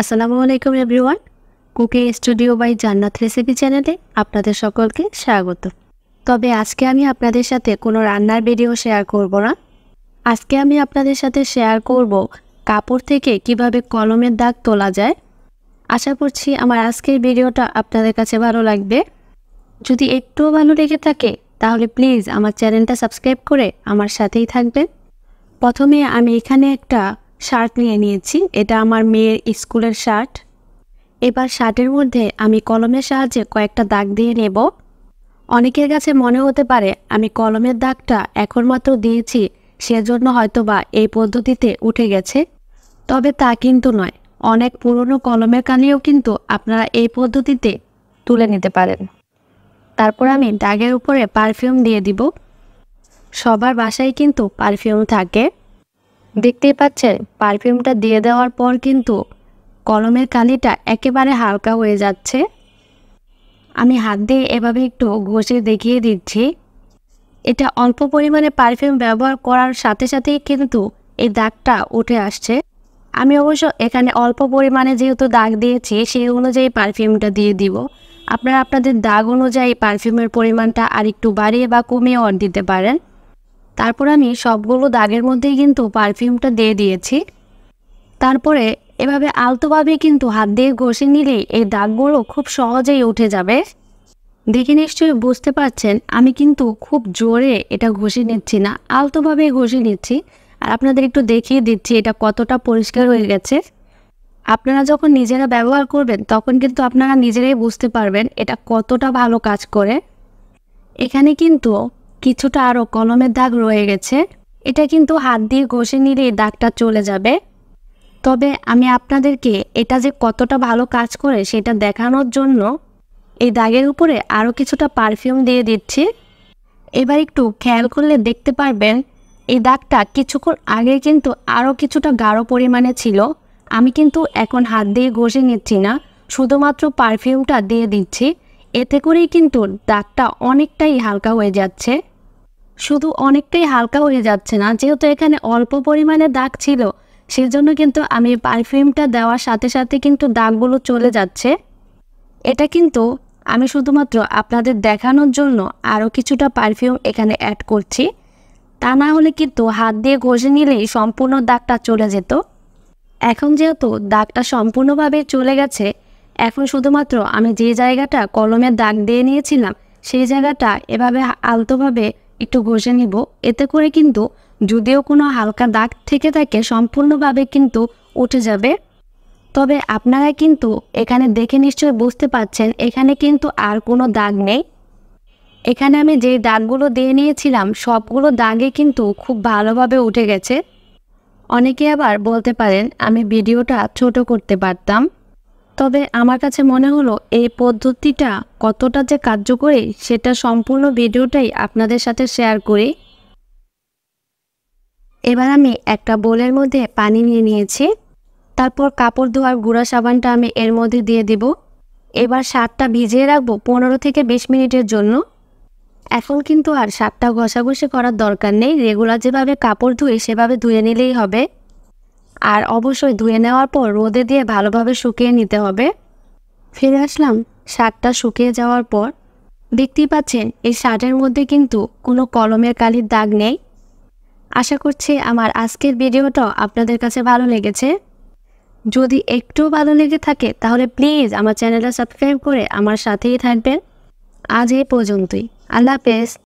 আসসালামু আলাইকুম everyone cooking studio by Jannat recipe চ্যানেলে আপনাদের সকলকে স্বাগত তবে আজকে আমি আপনাদের সাথে কোনো রান্নার ভিডিও শেয়ার করব না আজকে আমি আপনাদের সাথে শেয়ার করব কাপড় থেকে কিভাবে কলমের দাগ তোলা যায় আশা করছি আমার আজকের ভিডিওটা আপনাদের কাছে ভালো লাগবে যদি একটুও ভালো লেগে থাকে তাহলে প্লিজ আমার চ্যানেলটা সাবস্ক্রাইব করে আমার সাথেই থাকবেন প্রথমে আমি এখানে একটা শার্ট নিয়ে নিয়েছি এটা আমার মেয়ের স্কুলের শার্ট এবার শার্টের মধ্যে আমি কলমের সাহায্যে কয়েকটা দাগ দিয়ে নেব অনেকের কাছে মনে হতে পারে আমি কলমের দাগটা এখন মাত্র দিয়েছি সেজন্য হয়তো বা এই পদ্ধতিতে উঠে গেছে তবে তা কিন্তু নয় অনেক পুরনো কলমের কানেও কিন্তু আপনারা এই পদ্ধতিতে তুলে নিতে পারেন তারপর আমি দাগের উপরে পারফিউম দিয়ে দিব সবার বাসায় কিন্তু পারফিউম থাকে দেখতেই পাচ্ছেন পারফিউমটা দিয়ে দেওয়ার পর কিন্তু কলমের কালিটা একেবারে হালকা হয়ে যাচ্ছে আমি হাত দিয়ে এভাবে একটু ঘষে দেখিয়ে দিচ্ছি এটা অল্প পরিমাণে পারফিউম ব্যবহার করার সাথে সাথেই কিন্তু এই দাগটা উঠে আসছে আমি অবশ্য এখানে অল্প পরিমাণে যেহেতু দাগ দিয়েছি সেই অনুযায়ী পারফিউমটা দিয়ে দিব আপনারা আপনাদের দাগ অনুযায়ী পারফিউমের পরিমাণটা আর একটু বাড়িয়ে বা কমিয়েও দিতে পারেন তারপর আমি সবগুলো দাগের মধ্যেই কিন্তু পারফিউমটা দিয়ে দিয়েছি তারপরে এভাবে আলতোভাবে কিন্তু হাত দিয়ে ঘষে নিলেই এই দাগগুলো খুব সহজেই উঠে যাবে দেখে নিশ্চয়ই বুঝতে পারছেন আমি কিন্তু খুব জোরে এটা ঘষে নিচ্ছি না আলতোভাবে ঘষে নিচ্ছি আর আপনাদের একটু দেখিয়ে দিচ্ছি এটা কতটা পরিষ্কার হয়ে গেছে আপনারা যখন নিজেরা ব্যবহার করবেন তখন কিন্তু আপনারা নিজেরাই বুঝতে পারবেন এটা কতটা ভালো কাজ করে এখানে কিন্তু কিছুটা আরও কলমের দাগ রয়ে গেছে এটা কিন্তু হাত দিয়ে ঘষে নিলে দাগটা চলে যাবে তবে আমি আপনাদেরকে এটা যে কতটা ভালো কাজ করে সেটা দেখানোর জন্য এই দাগের উপরে আরও কিছুটা পারফিউম দিয়ে দিচ্ছি এবার একটু খেয়াল করলে দেখতে পারবেন এই দাগটা কিছুক্ষণ আগে কিন্তু আরও কিছুটা গাঢ় পরিমাণে ছিল আমি কিন্তু এখন হাত দিয়ে ঘষে নিচ্ছি না শুধুমাত্র পারফিউমটা দিয়ে দিচ্ছি এতে করেই কিন্তু দাগটা অনেকটাই হালকা হয়ে যাচ্ছে শুধু অনেকটাই হালকা হয়ে যাচ্ছে না যেহেতু এখানে অল্প পরিমাণে দাগ ছিল সেজন্য কিন্তু আমি পারফিউমটা দেওয়ার সাথে সাথে কিন্তু দাগগুলো চলে যাচ্ছে এটা কিন্তু আমি শুধুমাত্র আপনাদের দেখানোর জন্য আরও কিছুটা পারফিউম এখানে অ্যাড করছি তা না হলে কিন্তু হাত দিয়ে ঘষে নিলেই সম্পূর্ণ দাগটা চলে যেত এখন যেহেতু দাগটা সম্পূর্ণভাবে চলে গেছে এখন শুধুমাত্র আমি যে জায়গাটা কলমে দাগ দিয়ে নিয়েছিলাম সেই জায়গাটা এভাবে আলতোভাবে একটু ঘষে নিব এতে করে কিন্তু যদিও কোনো হালকা দাগ থেকে থাকে সম্পূর্ণভাবে কিন্তু উঠে যাবে তবে আপনারা কিন্তু এখানে দেখে নিশ্চয় বুঝতে পাচ্ছেন এখানে কিন্তু আর কোনো দাগ নেই এখানে আমি যে দাগগুলো দিয়ে নিয়েছিলাম সবগুলো দাগে কিন্তু খুব ভালোভাবে উঠে গেছে অনেকে আবার বলতে পারেন আমি ভিডিওটা ছোট করতে পারতাম তবে আমার কাছে মনে হলো এই পদ্ধতিটা কতটা যে কার্যকরী সেটা সম্পূর্ণ ভিডিওটাই আপনাদের সাথে শেয়ার করি এবার আমি একটা বোলের মধ্যে পানি নিয়ে নিয়েছি তারপর কাপড় ধোয়ার গুঁড়া সাবানটা আমি এর মধ্যে দিয়ে দেব এবার শাকটা ভিজিয়ে রাখবো পনেরো থেকে বিশ মিনিটের জন্য এখন কিন্তু আর শাকটা ঘষাঘষি করার দরকার নেই রেগুলার যেভাবে কাপড় ধুয়ে সেভাবে ধুয়ে নিলেই হবে আর অবশ্যই ধুয়ে নেওয়ার পর রোদে দিয়ে ভালোভাবে শুকিয়ে নিতে হবে ফিরে আসলাম শার্টটা শুকিয়ে যাওয়ার পর দেখতেই পাচ্ছেন এই শার্টের মধ্যে কিন্তু কোনো কলমের কালির দাগ নেই আশা করছি আমার আজকের ভিডিওটা আপনাদের কাছে ভালো লেগেছে যদি একটু ভালো লেগে থাকে তাহলে প্লিজ আমার চ্যানেলটা সাবস্ক্রাইব করে আমার সাথেই থাকবেন আজ এই পর্যন্তই আল্লাহ হাফেজ